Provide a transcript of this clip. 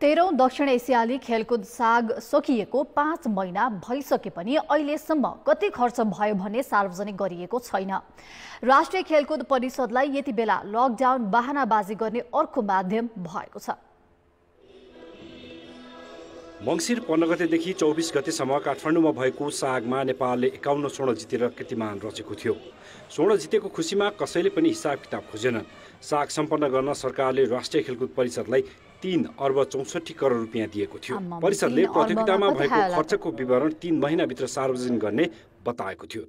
तेह्रौँ दक्षिण एसियाली खेलकुद साग सकिएको पाँच महिना भइसके पनि अहिलेसम्म कति खर्च भयो भने सार्वजनिक गरिएको छैन राष्ट्रिय खेलकुद परिषदलाई यति बेला लकडाउन बाहनाबाजी गर्ने अर्को माध्यम भएको छ मङ्सिर पन्ध्र गतेदेखि चौबिस गतेसम्म काठमाडौँमा भएको सागमा नेपालले एकाउन्न स्वर्ण जितेर कीर्तिमान रचेको थियो स्वर्ण जितेको खुसीमा कसैले पनि हिसाब किताब खोजेनन् साग सम्पन्न गर्न सरकारले राष्ट्रिय खेलकुद परिषदलाई तिन अर्ब चौसठी करोड रुपियाँ दिएको थियो परिषदले प्रतियोगितामा भएको खर्चको विवरण तिन महिनाभित्र सार्वजनिक गर्ने बताएको थियो